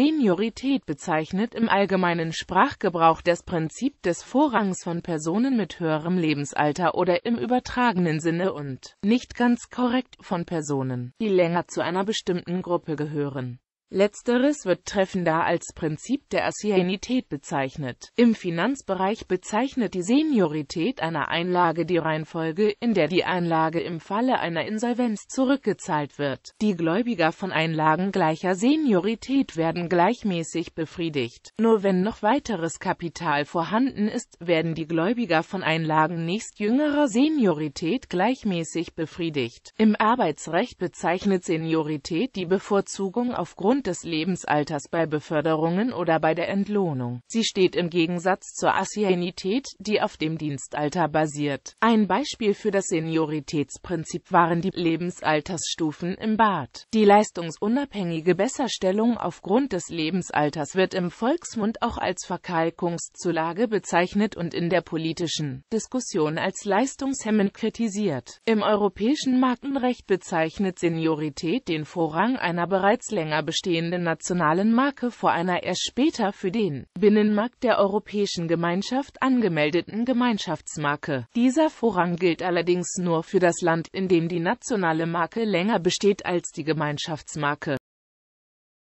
Seniorität bezeichnet im allgemeinen Sprachgebrauch das Prinzip des Vorrangs von Personen mit höherem Lebensalter oder im übertragenen Sinne und, nicht ganz korrekt, von Personen, die länger zu einer bestimmten Gruppe gehören Letzteres wird treffender als Prinzip der Assianität bezeichnet. Im Finanzbereich bezeichnet die Seniorität einer Einlage die Reihenfolge, in der die Einlage im Falle einer Insolvenz zurückgezahlt wird. Die Gläubiger von Einlagen gleicher Seniorität werden gleichmäßig befriedigt. Nur wenn noch weiteres Kapital vorhanden ist, werden die Gläubiger von Einlagen nächstjüngerer Seniorität gleichmäßig befriedigt. Im Arbeitsrecht bezeichnet Seniorität die Bevorzugung aufgrund aufgrund des Lebensalters bei Beförderungen oder bei der Entlohnung. Sie steht im Gegensatz zur Assianität, die auf dem Dienstalter basiert. Ein Beispiel für das Senioritätsprinzip waren die Lebensaltersstufen im Bad. Die leistungsunabhängige Besserstellung aufgrund des Lebensalters wird im Volksmund auch als Verkalkungszulage bezeichnet und in der politischen Diskussion als leistungshemmend kritisiert. Im europäischen Markenrecht bezeichnet Seniorität den Vorrang einer bereits länger bestehenden bestehenden nationalen Marke vor einer erst später für den Binnenmarkt der Europäischen Gemeinschaft angemeldeten Gemeinschaftsmarke. Dieser Vorrang gilt allerdings nur für das Land, in dem die nationale Marke länger besteht als die Gemeinschaftsmarke.